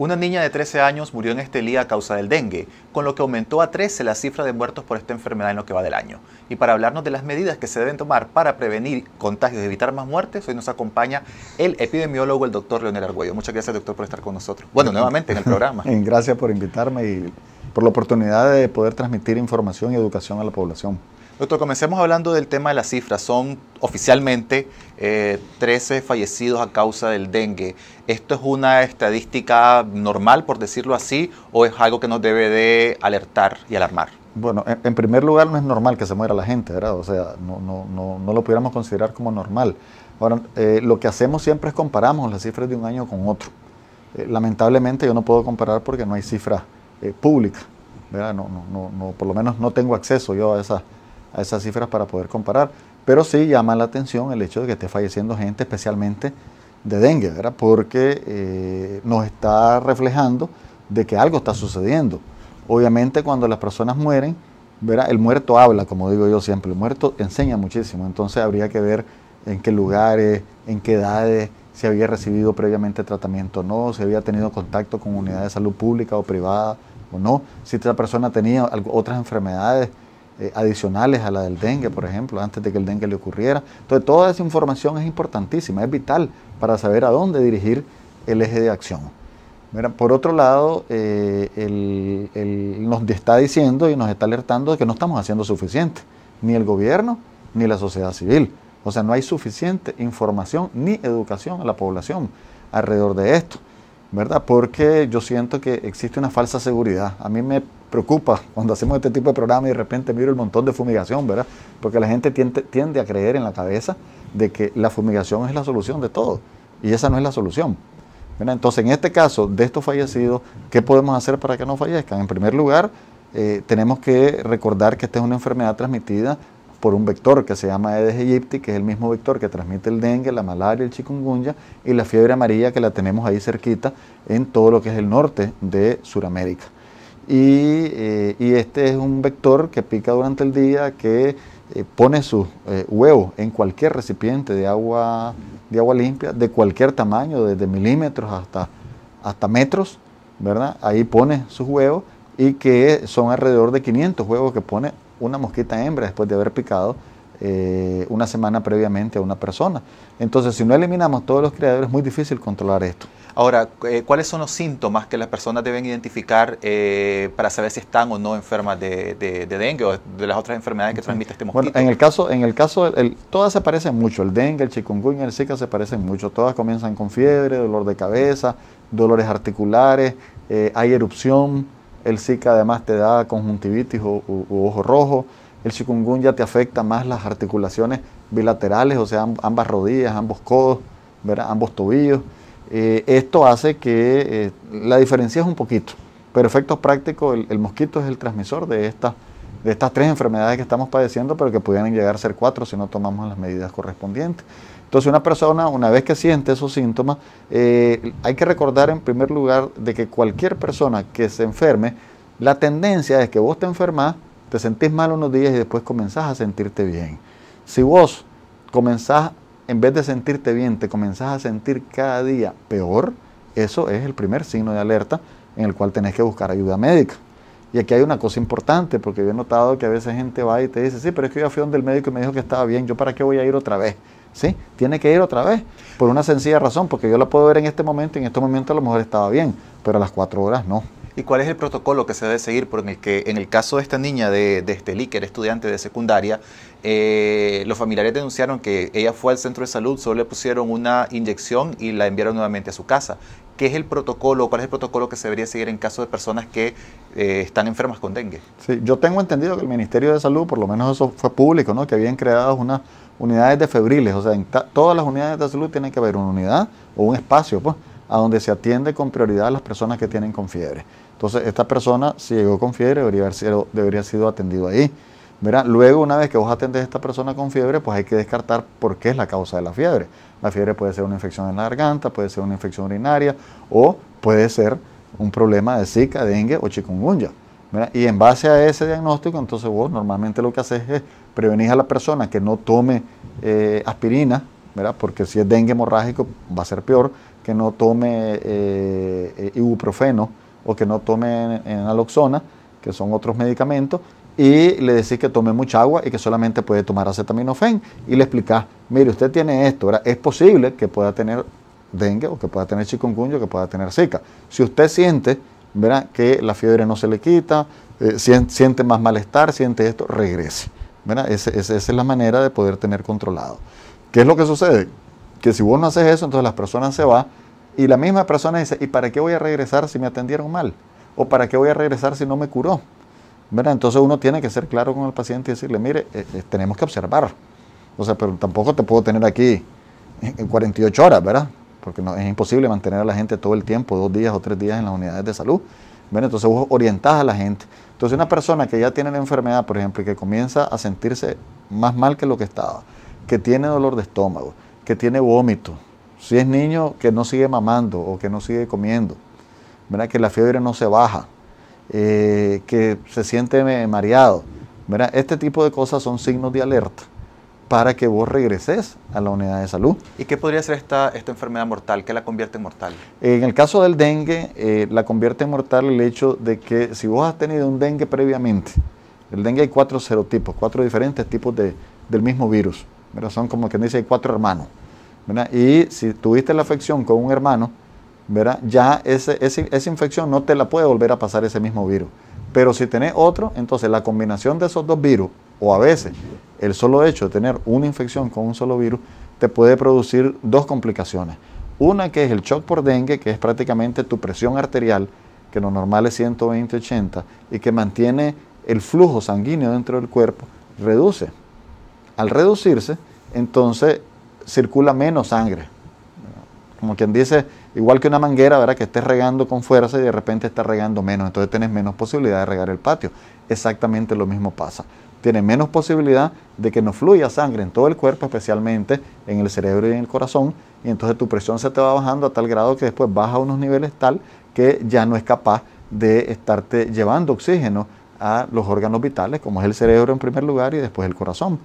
Una niña de 13 años murió en Estelí a causa del dengue, con lo que aumentó a 13 la cifra de muertos por esta enfermedad en lo que va del año. Y para hablarnos de las medidas que se deben tomar para prevenir contagios y evitar más muertes, hoy nos acompaña el epidemiólogo, el doctor Leonel Argüello. Muchas gracias, doctor, por estar con nosotros. Bueno, nuevamente en el programa. gracias por invitarme y por la oportunidad de poder transmitir información y educación a la población. Doctor, comencemos hablando del tema de las cifras. Son oficialmente 13 eh, fallecidos a causa del dengue. ¿Esto es una estadística normal, por decirlo así, o es algo que nos debe de alertar y alarmar? Bueno, en, primer lugar no es normal que se muera la gente, ¿verdad? O sea, no, lo pudiéramos considerar como normal. Ahora, eh, lo que hacemos siempre es comparamos las cifras de un año con otro. Eh, lamentablemente yo no puedo comparar porque no hay cifras públicas, ¿verdad? no, por lo menos no tengo acceso yo a esas a esas cifras para poder comparar. Pero sí llama la atención el hecho de que esté falleciendo gente, especialmente de dengue, Porque eh, nos está reflejando de que algo está sucediendo. Obviamente cuando las personas mueren, El muerto habla, como digo yo siempre, el muerto enseña muchísimo. Entonces habría que ver en qué lugares, en qué edades, si había recibido previamente tratamiento o no, si había tenido contacto con unidades de salud pública o privada o no, si esta persona tenía otras enfermedades eh, adicionales a la del dengue, por ejemplo, antes de que el dengue le ocurriera. Entonces, toda esa información es importantísima, es vital para saber a dónde dirigir el eje de acción. por otro lado, eh, nos está diciendo y nos está alertando de que no estamos haciendo suficiente, ni el gobierno ni la sociedad civil. O sea, no hay suficiente información ni educación a la población alrededor de esto. ¿verdad? Porque yo siento que existe una falsa seguridad. A mí me preocupa cuando hacemos este tipo de programa y de repente miro el montón de fumigación, ¿verdad? Porque la gente tiende, a creer en la cabeza de que la fumigación es la solución de todo y esa no es la solución. Entonces, en este caso de estos fallecidos, ¿qué podemos hacer para que no fallezcan? En primer lugar, eh, tenemos que recordar que esta es una enfermedad transmitida por un vector que se llama Aedes aegypti, que es el mismo vector que transmite el dengue, la malaria, el chikungunya y la fiebre amarilla que la tenemos ahí cerquita en todo lo que es el norte de Sudamérica. Y, eh, este es un vector que pica durante el día, que eh, pone sus eh, huevos en cualquier recipiente de agua, de agua limpia, de cualquier tamaño, desde milímetros hasta, hasta metros, ¿verdad? Ahí pone sus huevos y que son alrededor de 500 huevos que pone una mosquita hembra después de haber picado eh, una semana previamente a una persona. Entonces, si no eliminamos todos los criadores, es muy difícil controlar esto. Ahora, eh, ¿cuáles son los síntomas que las personas deben identificar eh, para saber si están o no enfermas de, dengue o de las otras enfermedades que transmite este mosquito? Bueno, en el caso, en el caso todas se parecen mucho, el dengue, el chikungunya, el zika se parecen mucho, todas comienzan con fiebre, dolor de cabeza, dolores articulares, hay erupción, el Zika además te da conjuntivitis o, u, ojo rojo. El chikungunya te afecta más las articulaciones bilaterales, o sea, ambas rodillas, ambos codos, ambos tobillos. Eh, esto hace que eh, la diferencia es un poquito, pero efectos prácticos, el, el mosquito es el transmisor de estas de estas tres enfermedades que estamos padeciendo, pero que pudieran llegar a ser cuatro si no tomamos las medidas correspondientes. Entonces una persona, una vez que siente esos síntomas, eh, hay que recordar en primer lugar de que cualquier persona que se enferme, la tendencia es que vos te enfermas, te sentís mal unos días y después comenzás a sentirte bien. Si vos comenzás, en vez de sentirte bien, te comenzás a sentir cada día peor, eso es el primer signo de alerta en el cual tenés que buscar ayuda médica. Y aquí hay una cosa importante, porque yo he notado que a veces gente va y te dice, sí, pero es que yo fui donde el médico y me dijo que estaba bien, ¿yo para qué voy a ir otra vez? ¿Sí? Tiene que ir otra vez, por una sencilla razón, porque yo la puedo ver en este momento y en este momento a lo mejor estaba bien, pero a las cuatro horas no. ¿Y cuál es el protocolo que se debe seguir? Porque en el, que, en el caso de esta niña de, de Estelí, que era estudiante de secundaria, eh, los familiares denunciaron que ella fue al centro de salud, solo le pusieron una inyección y la enviaron nuevamente a su casa. ¿Qué es el protocolo? ¿Cuál es el protocolo que se debería seguir en caso de personas que eh, están enfermas con dengue? Sí, yo tengo entendido que el Ministerio de Salud, por lo menos eso fue público, ¿no? que habían creado unas unidades de febriles, o sea, en todas las unidades de salud tiene que haber una unidad o un espacio, pues, a donde se atiende con prioridad a las personas que tienen con fiebre. Entonces, esta persona, si llegó con fiebre, debería haber sido, atendido ahí. Luego, una vez que vos atendés a esta persona con fiebre, pues hay que descartar por qué es la causa de la fiebre. La fiebre puede ser una infección en la garganta, puede ser una infección urinaria o puede ser un problema de Zika, dengue o chikungunya. ¿verdad? Y en base a ese diagnóstico, entonces vos normalmente lo que haces es prevenir a la persona que no tome eh, aspirina, ¿verdad? porque si es dengue hemorrágico va a ser peor que no tome eh, eh, ibuprofeno o que no tome aloxona, que son otros medicamentos, y le decís que tome mucha agua y que solamente puede tomar acetaminofén y le explicás, mire, usted tiene esto, es posible que pueda tener dengue o que pueda tener chikungunya o que pueda tener zika. Si usted siente ¿verdad? que la fiebre no se le quita, eh, siente más malestar, siente esto, regrese. esa es la manera de poder tener controlado. ¿Qué es lo que sucede? Que si vos no haces eso, entonces las personas se van y la misma persona dice, ¿y para qué voy a regresar si me atendieron mal? ¿O para qué voy a regresar si no me curó? ¿Verdad? Entonces uno tiene que ser claro con el paciente y decirle, mire, eh, eh, tenemos que observar. O sea, pero tampoco te puedo tener aquí en 48 horas, ¿verdad? Porque no, es imposible mantener a la gente todo el tiempo, dos días o tres días en las unidades de salud. Entonces vos orientás a la gente. Entonces una persona que ya tiene la enfermedad, por ejemplo, y que comienza a sentirse más mal que lo que estaba, que tiene dolor de estómago, que tiene vómito, si es niño, que no sigue mamando o que no sigue comiendo, que la fiebre no se baja, eh, que se siente mareado. Este tipo de cosas son signos de alerta para que vos regreses a la unidad de salud. ¿Y qué podría ser esta, esta enfermedad mortal? ¿Qué la convierte en mortal? En el caso del dengue, eh, la convierte en mortal el hecho de que si vos has tenido un dengue previamente, el dengue hay cuatro serotipos, cuatro diferentes tipos del mismo virus, pero son como que dice, hay cuatro hermanos. Y si tuviste la afección con un hermano, ¿verdad? Ya ese, esa infección no te la puede volver a pasar ese mismo virus. Pero si tenés otro, entonces la combinación de esos dos virus, o a veces el solo hecho de tener una infección con un solo virus, te puede producir dos complicaciones. Una que es el shock por dengue, que es prácticamente tu presión arterial, que lo normal es 120-80, y que mantiene el flujo sanguíneo dentro del cuerpo, reduce. Al reducirse, entonces circula menos sangre. Como quien dice, igual que una manguera, ¿verdad? Que estés regando con fuerza y de repente está regando menos, entonces tienes menos posibilidad de regar el patio. Exactamente lo mismo pasa. Tiene menos posibilidad de que no fluya sangre en todo el cuerpo, especialmente en el cerebro y en el corazón, y entonces tu presión se te va bajando a tal grado que después baja a unos niveles tal que ya no es capaz de estarte llevando oxígeno a los órganos vitales, como es el cerebro en primer lugar y después el corazón.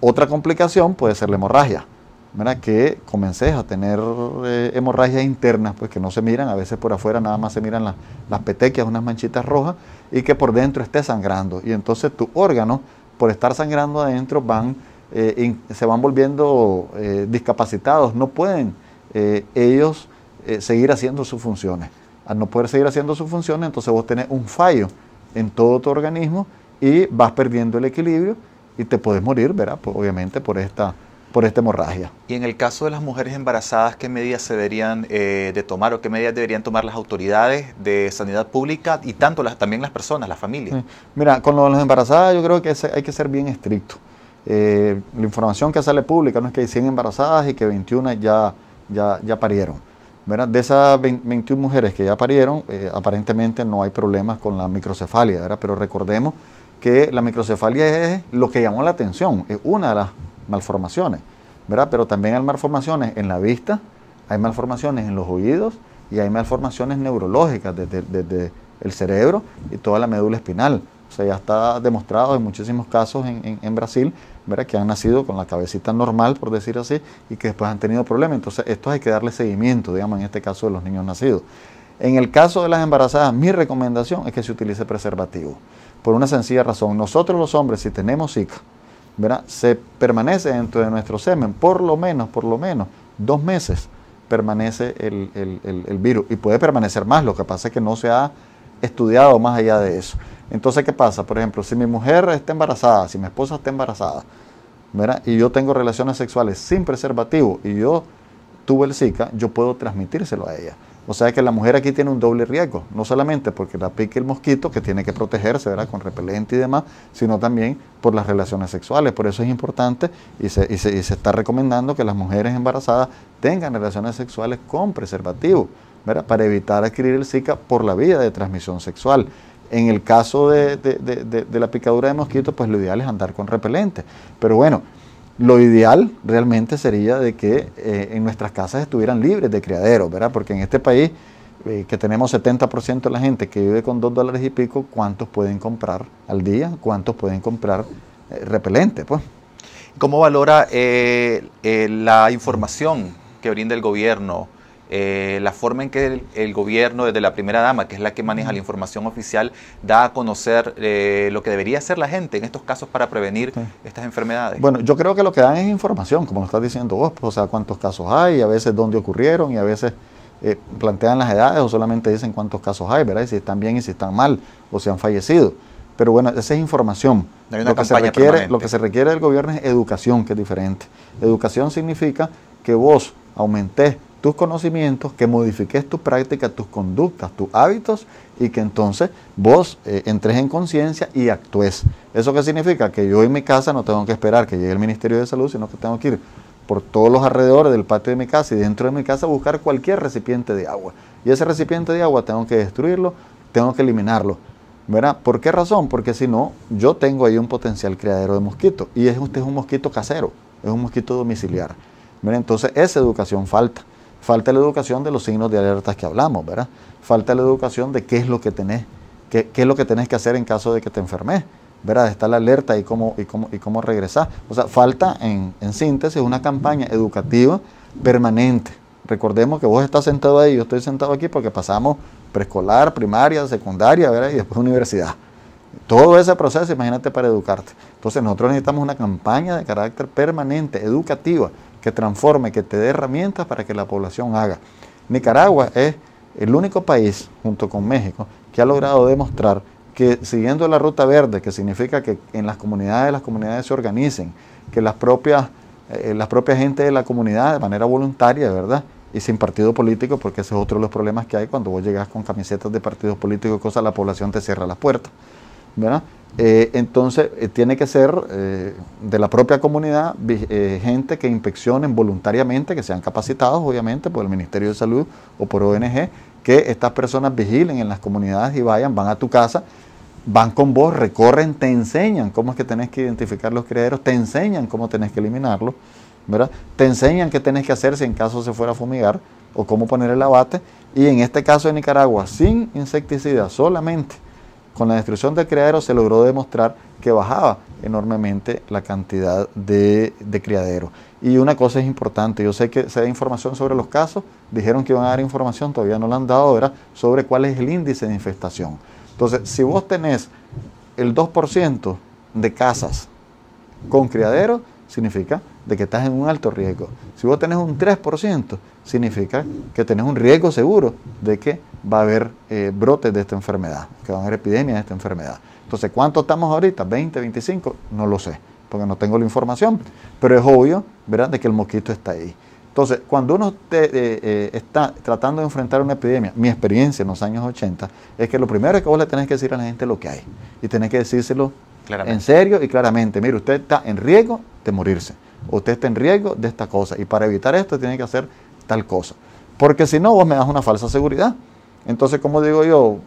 Otra complicación puede ser la hemorragia que comencé a tener eh, hemorragias internas, pues que no se miran, a veces por afuera nada más se miran las, petequias, unas manchitas rojas, y que por dentro esté sangrando. Y entonces tus órganos, por estar sangrando adentro, van, eh, se van volviendo eh, discapacitados, no pueden ellos seguir haciendo sus funciones. Al no poder seguir haciendo sus funciones, entonces vos tenés un fallo en todo tu organismo y vas perdiendo el equilibrio y te puedes morir, ¿verdad? Pues obviamente por esta por esta hemorragia. Y en el caso de las mujeres embarazadas, ¿qué medidas se deberían eh, de tomar o qué medidas deberían tomar las autoridades de sanidad pública y tanto las, también las personas, las familias? Mira, con las embarazadas yo creo que hay que ser bien estricto. Eh, la información que sale pública no es que hay 100 embarazadas y que 21 ya, ya, parieron. ¿verdad? De esas 21 mujeres que ya parieron, eh, aparentemente no hay problemas con la microcefalia, ¿verdad? pero recordemos que la microcefalia es lo que llamó la atención, es una de las malformaciones, ¿verdad? Pero también hay malformaciones en la vista, hay malformaciones en los oídos y hay malformaciones neurológicas desde, el cerebro y toda la médula espinal. O sea, ya está demostrado en muchísimos casos en, Brasil, ¿verdad? Que han nacido con la cabecita normal, por decir así, y que después han tenido problemas. Entonces, esto hay que darle seguimiento, digamos, en este caso de los niños nacidos. En el caso de las embarazadas, mi recomendación es que se utilice preservativo. Por una sencilla razón, nosotros los hombres, si tenemos Zika, se permanece dentro de nuestro semen, por lo menos, por lo menos, dos meses permanece el, virus y puede permanecer más, lo que pasa es que no se ha estudiado más allá de eso. Entonces, ¿qué pasa? Por ejemplo, si mi mujer está embarazada, si mi esposa está embarazada, y yo tengo relaciones sexuales sin preservativo y yo tuve el Zika, yo puedo transmitírselo a ella. O sea que la mujer aquí tiene un doble riesgo, no solamente porque la pique el mosquito, que tiene que protegerse, ¿verdad? Con repelente y demás, sino también por las relaciones sexuales. Por eso es importante y se, está recomendando que las mujeres embarazadas tengan relaciones sexuales con preservativo, ¿verdad? Para evitar adquirir el Zika por la vía de transmisión sexual. En el caso de, de la picadura de mosquito, pues lo ideal es andar con repelente. Pero bueno, lo ideal realmente sería de que eh, en nuestras casas estuvieran libres de criaderos, ¿verdad? Porque en este país eh, que tenemos 70% de la gente que vive con dos dólares y pico, ¿cuántos pueden comprar al día? ¿Cuántos pueden comprar eh, repelente? Pues? ¿Cómo valora la información que brinda el gobierno? Eh, la forma en que el, gobierno, desde la primera dama, que es la que maneja la información oficial, da a conocer eh, lo que debería hacer la gente en estos casos para prevenir estas enfermedades? Bueno, yo creo que lo que dan es información, como lo estás diciendo vos, pues, o sea, cuántos casos hay, a veces dónde ocurrieron y a veces eh, plantean las edades o solamente dicen cuántos casos hay, ¿verdad? Y si están bien y si están mal o si han fallecido. Pero bueno, esa es información. lo, que se requiere, lo que se requiere del gobierno es educación, que es diferente. Educación significa que vos aumentés tus conocimientos, que modifiques tu práctica, tus conductas, tus hábitos y que entonces vos eh, entres en conciencia y actúes. ¿Eso qué significa? Que yo en mi casa no tengo que esperar que llegue el Ministerio de Salud, sino que tengo que ir por todos los alrededores del patio de mi casa y dentro de mi casa buscar cualquier recipiente de agua. Y ese recipiente de agua tengo que destruirlo, tengo que eliminarlo. ¿Verdad? ¿Por qué razón? Porque si no, yo tengo ahí un potencial criadero de mosquitos. Y es, usted es un mosquito casero, es un mosquito domiciliar. Entonces, esa educación falta. Falta la educación de los signos de alertas que hablamos, ¿verdad? Falta la educación de qué es lo que tenés, qué, es lo que tenés que hacer en caso de que te enfermes, ¿verdad? Está la alerta y cómo, y cómo, y cómo regresar. O sea, falta en, en síntesis una campaña educativa permanente. Recordemos que vos estás sentado ahí, yo estoy sentado aquí porque pasamos preescolar, primaria, secundaria, ¿verdad? Y después universidad. Todo ese proceso, imagínate, para educarte. Entonces nosotros necesitamos una campaña de carácter permanente, educativa, que transforme, que te dé herramientas para que la población haga. Nicaragua es el único país, junto con México, que ha logrado demostrar que siguiendo la ruta verde, que significa que en las comunidades las comunidades se organicen, que las propias, eh, las propias gente de la comunidad de manera voluntaria, ¿verdad? Y sin partido político, porque ese es otro de los problemas que hay cuando vos llegas con camisetas de partidos políticos y cosas, la población te cierra las puertas, ¿verdad? Eh, entonces, eh, tiene que ser eh, de la propia comunidad gente que inspeccionen voluntariamente, que sean capacitados, obviamente, por el Ministerio de Salud o por ONG, que estas personas vigilen en las comunidades y vayan, van a tu casa, van con vos, recorren, te enseñan cómo es que tenés que identificar los criaderos, te enseñan cómo tenés que eliminarlos, ¿verdad? Te enseñan qué tenés que hacer si en caso se fuera a fumigar o cómo poner el abate. Y en este caso de Nicaragua, sin insecticida, solamente con la destrucción del criadero se logró demostrar que bajaba enormemente la cantidad de, criadero. criaderos. Y una cosa es importante, yo sé que se da información sobre los casos, dijeron que iban a dar información, todavía no la han dado, ¿verdad? Sobre cuál es el índice de infestación. Entonces, si vos tenés el 2% de casas con criaderos, significa de que estás en un alto riesgo. Si vos tenés un 3%, significa que tenés un riesgo seguro de que va a haber eh, brotes de esta enfermedad, que van a haber epidemias de esta enfermedad. Entonces, ¿cuánto estamos ahorita? ¿20, 25? No lo sé, porque no tengo la información, pero es obvio, ¿verdad?, de que el mosquito está ahí. Entonces, cuando uno eh, eh, está tratando de enfrentar una epidemia, mi experiencia en los años 80 es que lo primero que vos le tenés que decir a la gente lo que hay. Y tenés que decírselo en serio y claramente. Mire, usted está en riesgo de morirse. Usted está en riesgo de esta cosa. Y para evitar esto tiene que hacer tal cosa. Porque si no, vos me das una falsa seguridad. Entonces, como digo yo,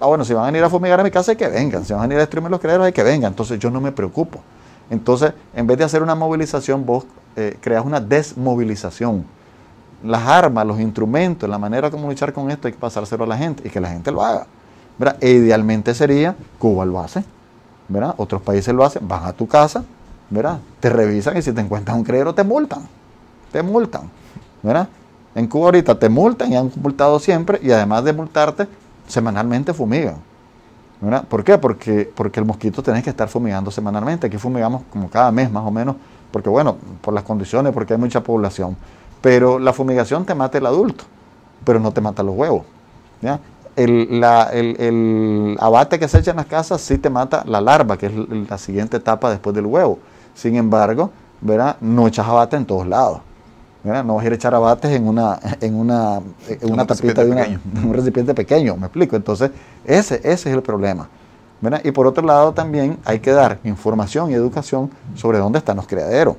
ah, bueno, si van a ir a fumigar a mi casa, hay que vengan. Si van a ir a destruirme los criaderos, hay que vengan. Entonces, yo no me preocupo. Entonces, en vez de hacer una movilización, vos eh, creas una desmovilización. Las armas, los instrumentos, la manera de comunicar con esto, hay que pasárselo a la gente y que la gente lo haga. ¿verdad? E idealmente sería, Cuba lo hace, ¿verdad? otros países lo hacen, van a tu casa, ¿verdad? te revisan y si te encuentran un creero te multan, te multan. ¿verdad? En Cuba ahorita te multan y han multado siempre y además de multarte, semanalmente fumigan. ¿Por qué? Porque, porque el mosquito tenés que estar fumigando semanalmente. Aquí fumigamos como cada mes más o menos, porque bueno, por las condiciones, porque hay mucha población. Pero la fumigación te mata el adulto, pero no te mata los huevos. El, abate que se echa en las casas sí te mata la larva, que es la siguiente etapa después del huevo. Sin embargo, ¿verdad? no echas abate en todos lados. No vas a ir a echar abates en una, en una, un tapita de, un recipiente pequeño, me explico. Entonces, ese, ese es el problema. Y por otro lado, también hay que dar información y educación sobre dónde están los criaderos.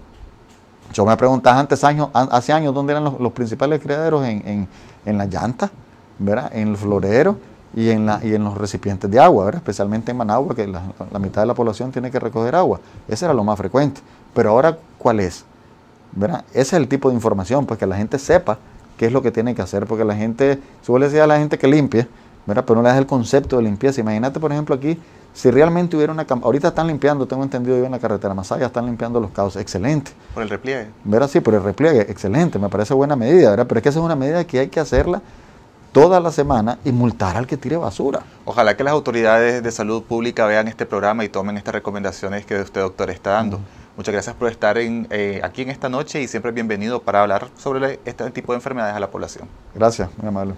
Yo me preguntaba antes años, hace años dónde eran los, principales criaderos en, la llanta las en el florero y en, la, y en los recipientes de agua, especialmente en Managua, que la, la mitad de la población tiene que recoger agua. Ese era lo más frecuente. Pero ahora, ¿cuál es? Ese es el tipo de información, pues que la gente sepa qué es lo que tiene que hacer, porque la gente, suele decir a la gente que limpie, pero no le das el concepto de limpieza. Imagínate, por ejemplo, aquí, si realmente hubiera una... Ahorita están limpiando, tengo entendido yo en la carretera Masaya, están limpiando los caos, excelente. Por el repliegue. Sí, por el repliegue, excelente, me parece buena medida, pero es que esa es una medida que hay que hacerla toda la semana y multar al que tire basura. Ojalá que las autoridades de salud pública vean este programa y tomen estas recomendaciones que usted, doctor, está dando. Muchas gracias por estar en, eh, aquí en esta noche y siempre bienvenido para hablar sobre este tipo de enfermedades a la población. Gracias, muy amable.